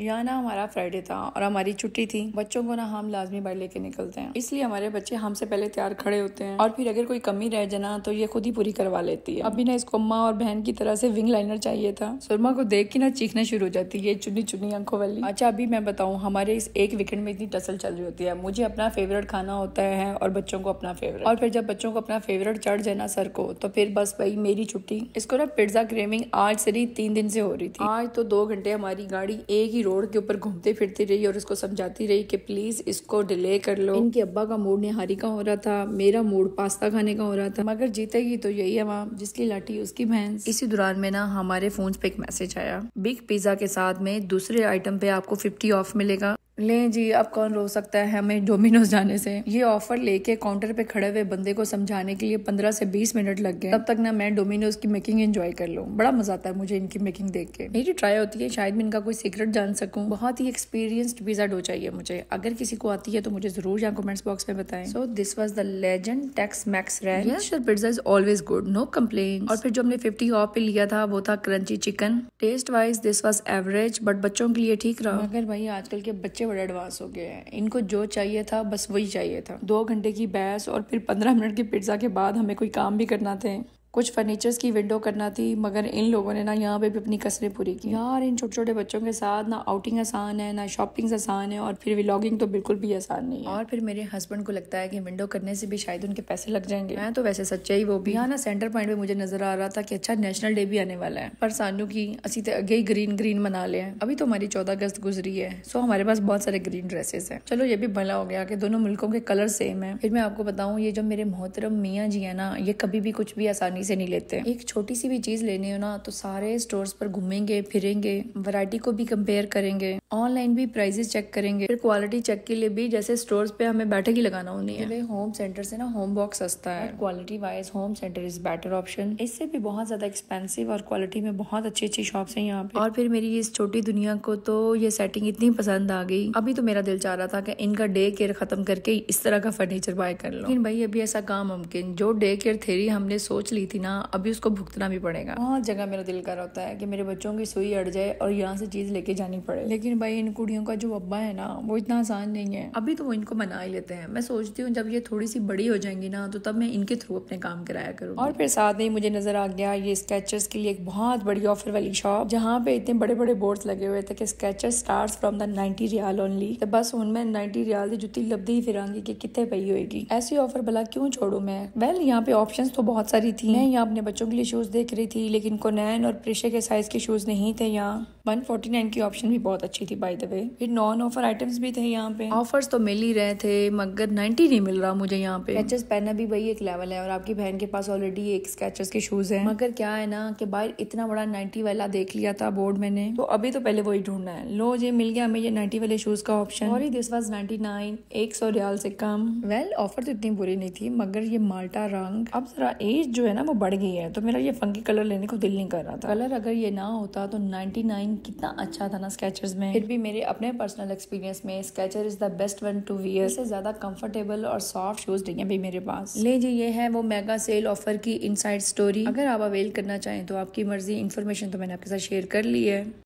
या ना हमारा फ्राइडे था और हमारी छुट्टी थी बच्चों को ना हम लाजमी बाहर लेके निकलते हैं इसलिए हमारे बच्चे हमसे पहले तैयार खड़े होते हैं और फिर अगर कोई कमी रह जाना तो ये खुद ही पूरी करवा लेती है अभी ना इसको अम्मा और बहन की तरह से विंग लाइनर चाहिए था सुरमा को देख के ना चीखना शुरू हो जाती है चुनी चुनी आंखों वाली अच्छा अभी मैं बताऊँ हमारे इस एक वीकेंड में इतनी टसल चल रही होती है मुझे अपना फेवरेट खाना होता है और बच्चों को अपना फेवरेट और फिर जब बच्चों को अपना फेवरेट चढ़ जाए ना सर को तो फिर बस भाई मेरी छुट्टी इसको ना पिज्जा क्रेविंग आज से तीन दिन से हो रही थी आज तो दो घंटे हमारी गाड़ी एक ही रोड के ऊपर घूमते फिरती रही और उसको समझाती रही कि प्लीज़ इसको डिले कर लो इनके अब्बा का मूड निहारी का हो रहा था मेरा मूड पास्ता खाने का हो रहा था मगर जीतेगी तो यही हवा जिसकी लाठी उसकी भैंस इसी दौरान में ना हमारे फोन पे एक मैसेज आया बिग पिज्जा के साथ में दूसरे आइटम पे आपको फिफ्टी ऑफ मिलेगा लें जी अब कौन रोक सकता है हमें डोमिनोज जाने से ये ऑफर लेके काउंटर पे खड़े हुए बंदे को समझाने के लिए पंद्रह से बीस मिनट लग गए तब तक ना मैं डोमिनोज की मेकिंग एंजॉय कर लूँ बड़ा मजा आता है मुझे इनकी मेकिंग देख के मेरी ट्राई होती है शायद मैं इनका कोई सीक्रेट जान सकूँ बहुत ही एक्सपीरियंस्ड पिज्जा डो चाहिए मुझे अगर किसी को आती है तो मुझे जरूर यहाँ कॉमेंट्स बॉक्स में बताए so this was the legend Tex Mex restro pizza is always good no complain और फिर जो हमने फिफ्टी ऑफ पे लिया था वो था crunchy chicken taste wise this was average but बच्चों के लिए ठीक रहा अगर भाई आजकल के बच्चे बड़े एडवांस हो गए हैं इनको जो चाहिए था बस वही चाहिए था दो घंटे की बहस और फिर पंद्रह मिनट की पिज्ज़ा के बाद हमें कोई काम भी करना थे कुछ फर्नीचर्स की विंडो करना थी मगर इन लोगों ने ना यहाँ पे भी अपनी कसरें पूरी की यार इन छोटे छोटे बच्चों के साथ ना आउटिंग आसान है ना शॉपिंग आसान है और फिर व्लॉगिंग तो बिल्कुल भी आसान नहीं है और फिर मेरे हस्बैंड को लगता है कि विंडो करने से भी शायद उनके पैसे लग जाएंगे मैं तो वैसे सच्चा ही वो भी यहाँ ना सेंटर पॉइंट पे मुझे नजर आ रहा था कि अच्छा नेशनल डे भी आने वाला है पर सानू की असी तो अगे ही ग्रीन ग्रीन मना ले हैं अभी तो हमारी चौदह अगस्त गुजरी है सो हमारे पास बहुत सारे ग्रीन ड्रेसेस है चलो ये भी भला हो गया कि दोनों मुल्कों के कलर सेम है फिर मैं आपको बताऊँ ये जो मेरे मोहतरम मियाँ जी है ना ये कभी भी कुछ भी आसानी से नहीं लेते एक छोटी सी भी चीज लेनी हो ना तो सारे स्टोर्स पर घूमेंगे फिरेंगे वैरायटी को भी कंपेयर करेंगे ऑनलाइन भी प्राइजेस चेक करेंगे फिर क्वालिटी चेक के लिए भी जैसे स्टोर्स पे हमें बैठक ही लगाना होनी है होम सेंटर से ना होम बॉक्स सस्ता है quality wise Home Centre is better option इससे भी बहुत ज्यादा एक्सपेंसिव और क्वालिटी में बहुत अच्छी अच्छी शॉप है यहाँ पे और फिर मेरी इस छोटी दुनिया को तो ये सेटिंग इतनी पसंद आ गई अभी तो मेरा दिल चाह रहा था कि इनका डे केयर खत्म करके इस तरह का फर्नीचर बाय कर लो लेकिन भाई अभी ऐसा काम मुमकिन जो डे केयर थेरी हमने सोच ली थी ना अभी उसको भुगतना भी पड़ेगा बहुत जगह मेरा दिल कर होता है कि मेरे बच्चों की सुई अड़ जाए और यहाँ से चीज़ लेके जानी पड़े लेकिन भाई इन कुड़ियों का जो अब्बा है ना वो इतना आसान नहीं है अभी तो वो इनको मना ही लेते हैं मैं सोचती हूँ जब ये थोड़ी सी बड़ी हो जाएंगी ना तो तब मैं इनके थ्रू अपने काम कराया करूँ और फिर साथ ही मुझे नजर आ गया ये स्केचर्स के लिए एक बहुत बड़ी ऑफर वाली शॉप जहाँ पे इतने बड़े बड़े बोर्ड लगे हुए थे कि Skechers start from the ninety riyal only तो बस उनमें नाइनटी रियाल की जुती लबदी ही फिरांगी कि कितने पई होगी ऐसी ऑफर भला क्यों छोड़ू मैं वेल यहाँ पे ऑप्शन तो बहुत सारी थी हैं यहाँ अपने बच्चों के लिए शूज़ देख रही थी लेकिन कोनैन और प्रेशर के साइज़ के शूज़ नहीं थे यहाँ वन फोर्टी नाइन की ऑप्शन भी बहुत अच्छी थी बाई द वे फिर नॉन ऑफर आइटम्स भी थे यहाँ पे ऑफर्स तो मिल ही रहे थे मगर नाइन्टी नहीं मिल रहा मुझे यहाँ पे स्केचर्स पहनना भी वही एक लेवल है और आपकी बहन के पास ऑलरेडी एक स्केचेस के शूज़ है मगर क्या है ना कि बाहर इतना बड़ा नाइन्टी वाला देख लिया था बोर्ड मैंने तो अभी तो पहले वही ढूंढना है लो ये मिल गया हमें ये नाइन्टी वाले शूज़ का ऑप्शन और दिस वॉज नाइन्टी नाइन एक सौ रियाल से कम वेल ऑफर तो इतनी बुरी नहीं थी मगर ये माल्टा रंग अब जरा एज जो है ना वो बढ़ गई है तो मेरा ये फंकी कलर लेने को दिल नहीं कर रहा था कलर अगर ये ना होता तो 99 कितना अच्छा था ना स्केचर्स में फिर भी मेरे अपने पर्सनल एक्सपीरियंस में Skechers is the best one to wear इससे ज़्यादा कंफर्टेबल और सॉफ्ट शूज़ नहीं है भी मेरे पास ले जी ये है वो मेगा सेल ऑफर की इन स्टोरी अगर आप अवेल करना चाहें तो आपकी मर्जी इन्फॉर्मेशन तो मैंने आपके साथ शेयर कर ली है